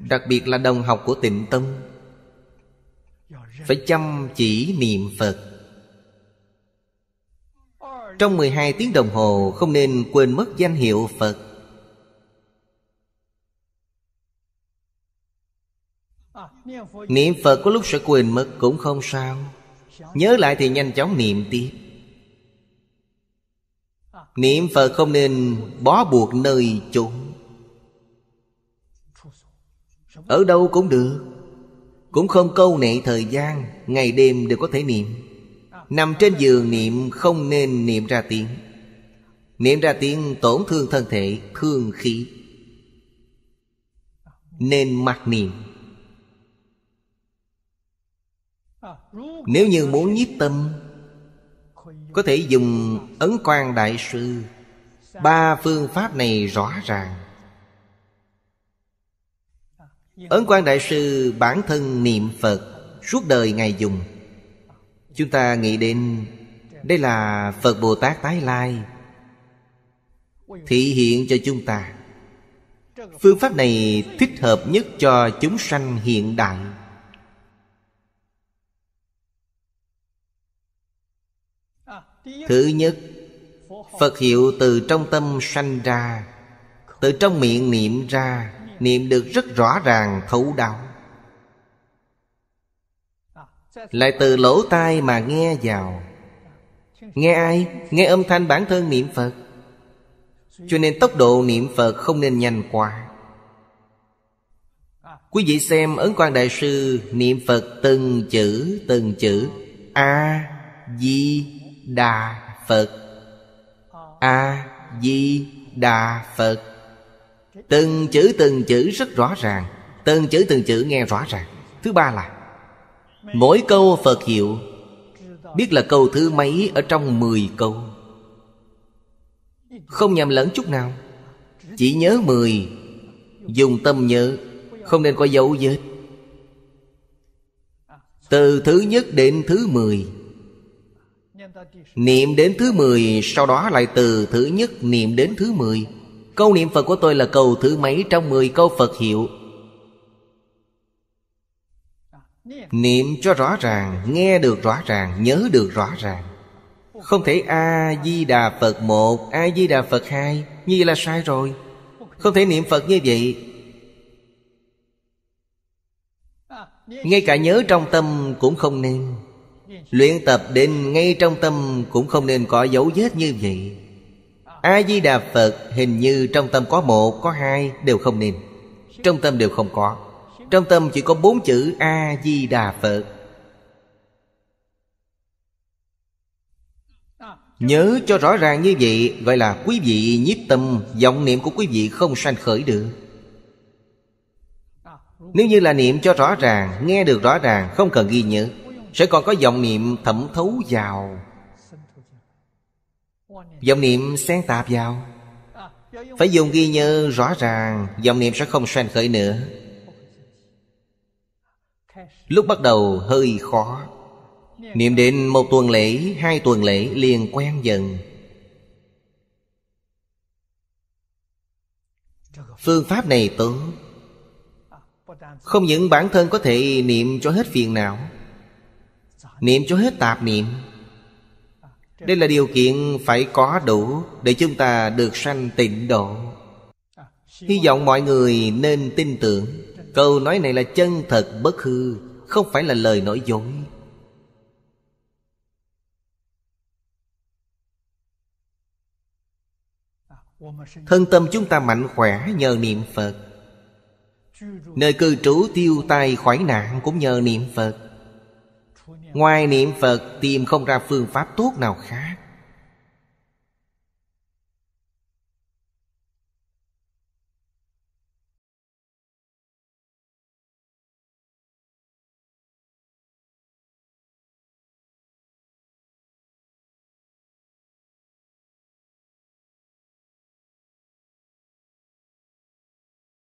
Đặc biệt là đồng học của tịnh tâm Phải chăm chỉ niệm Phật Trong 12 tiếng đồng hồ không nên quên mất danh hiệu Phật Niệm Phật có lúc sẽ quên mất cũng không sao Nhớ lại thì nhanh chóng niệm tiếp Niệm Phật không nên bó buộc nơi chốn ở đâu cũng được Cũng không câu nệ thời gian Ngày đêm đều có thể niệm Nằm trên giường niệm không nên niệm ra tiếng Niệm ra tiếng tổn thương thân thể Thương khí Nên mặc niệm Nếu như muốn nhiếp tâm Có thể dùng ấn quan đại sư Ba phương pháp này rõ ràng Ấn quan đại sư bản thân niệm Phật Suốt đời ngày dùng Chúng ta nghĩ đến Đây là Phật Bồ Tát tái lai Thị hiện cho chúng ta Phương pháp này thích hợp nhất cho chúng sanh hiện đại Thứ nhất Phật hiệu từ trong tâm sanh ra Từ trong miệng niệm ra niệm được rất rõ ràng thấu đáo lại từ lỗ tai mà nghe vào nghe ai nghe âm thanh bản thân niệm phật cho nên tốc độ niệm phật không nên nhanh quá quý vị xem ấn quan đại sư niệm phật từng chữ từng chữ a di đà phật a di đà phật Từng chữ từng chữ rất rõ ràng Từng chữ từng chữ nghe rõ ràng Thứ ba là Mỗi câu Phật hiệu Biết là câu thứ mấy ở trong mười câu Không nhầm lẫn chút nào Chỉ nhớ mười Dùng tâm nhớ Không nên có dấu vết Từ thứ nhất đến thứ mười Niệm đến thứ mười Sau đó lại từ thứ nhất niệm đến thứ 10 Câu niệm Phật của tôi là cầu thứ mấy trong 10 câu Phật hiệu Niệm cho rõ ràng, nghe được rõ ràng, nhớ được rõ ràng Không thể A-di-đà Phật một A-di-đà Phật hai Như vậy là sai rồi Không thể niệm Phật như vậy Ngay cả nhớ trong tâm cũng không nên Luyện tập định ngay trong tâm cũng không nên có dấu vết như vậy A-di-đà Phật hình như trong tâm có một, có hai đều không nên Trong tâm đều không có Trong tâm chỉ có bốn chữ A-di-đà Phật Nhớ cho rõ ràng như vậy Gọi là quý vị nhiếp tâm vọng niệm của quý vị không sanh khởi được Nếu như là niệm cho rõ ràng Nghe được rõ ràng Không cần ghi nhớ Sẽ còn có vọng niệm thẩm thấu vào Dòng niệm xen tạp vào Phải dùng ghi nhớ rõ ràng Dòng niệm sẽ không xoan khởi nữa Lúc bắt đầu hơi khó Niệm đến một tuần lễ, hai tuần lễ liền quen dần Phương pháp này tốt Không những bản thân có thể niệm cho hết phiền não Niệm cho hết tạp niệm đây là điều kiện phải có đủ để chúng ta được sanh tịnh độ hy vọng mọi người nên tin tưởng câu nói này là chân thật bất hư không phải là lời nói dối thân tâm chúng ta mạnh khỏe nhờ niệm phật nơi cư trú tiêu tai khoái nạn cũng nhờ niệm phật Ngoài niệm Phật tìm không ra phương pháp tốt nào khác